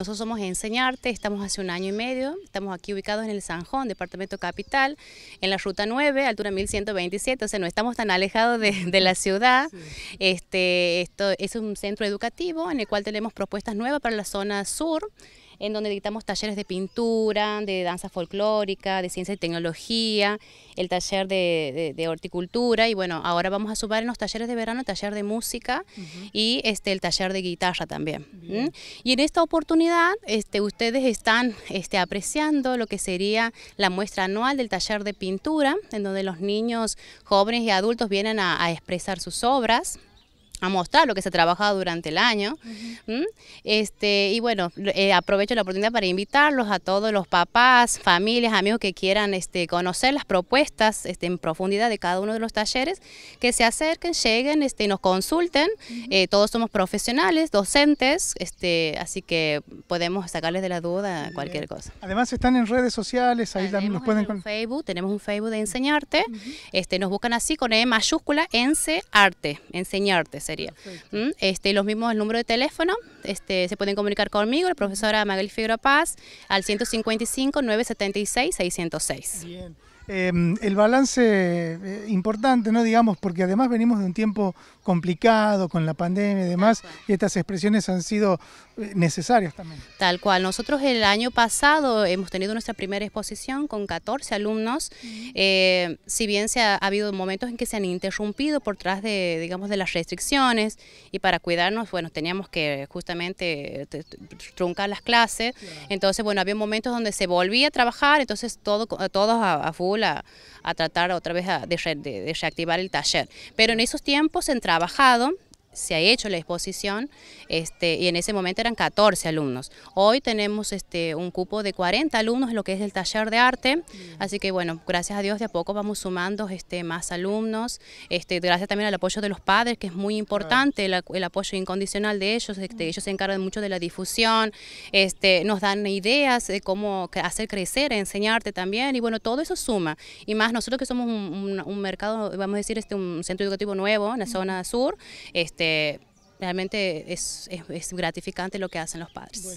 Nosotros somos Enseñarte, estamos hace un año y medio, estamos aquí ubicados en el Sanjón, departamento capital, en la ruta 9, altura 1127, o sea, no estamos tan alejados de, la ciudad. Este, esto es un centro educativo en el cual tenemos propuestas nuevas para la zona sur en donde dictamos talleres de pintura, de danza folclórica, de ciencia y tecnología, el taller de, horticultura y bueno, ahora vamos a sumar en los talleres de verano el taller de música y este, el taller de guitarra también. Y en esta oportunidad este, ustedes están este, apreciando lo que sería la muestra anual del taller de pintura, en donde los niños, jóvenes y adultos vienen a expresar sus obras a mostrar lo que se ha trabajado durante el año. este, y bueno, eh, aprovecho la oportunidad para invitarlos a todos los papás, familias, amigos que quieran este, conocer las propuestas este, en profundidad de cada uno de los talleres, que se acerquen, lleguen este, nos consulten. Eh, todos somos profesionales, docentes, este, así que podemos sacarles de la duda cualquier cosa. Además están en redes sociales, ahí también nos pueden... En Facebook, tenemos un Facebook de Enseñarte, este, nos buscan así con E mayúscula, Ense Arte, Enseñarte sería. ¿Mm? Este, los mismos, el número de teléfono, este, se pueden comunicar conmigo, la profesora Magali Figueroa Paz, al 155-976-606. Em, el balance eh, importante, ¿no? Digamos, porque además venimos de un tiempo complicado con la pandemia y demás, y estas expresiones han sido eh, necesarias también. Tal cual. Nosotros el año pasado hemos tenido nuestra primera exposición con 14 alumnos, eh, si bien se ha, habido momentos en que se han interrumpido por tras de, digamos, de las restricciones y para cuidarnos, bueno, teníamos que justamente truncar las clases, entonces, bueno, había momentos donde se volvía a trabajar, entonces todo, todos a, a a, tratar otra vez a, de reactivar el taller. Pero en esos tiempos han trabajado se ha hecho la exposición este, y en ese momento eran 14 alumnos. Hoy tenemos este, un cupo de 40 alumnos en lo que es el taller de arte, así que bueno, gracias a Dios de a poco vamos sumando este, más alumnos, este, gracias también al apoyo de los padres, que es muy importante el, apoyo incondicional de ellos, este, ellos se encargan mucho de la difusión, este, nos dan ideas de cómo hacer crecer, enseñarte también y bueno, todo eso suma. Y más nosotros que somos un, un mercado, vamos a decir, este, un centro educativo nuevo en la zona sur, este, realmente es, gratificante lo que hacen los padres.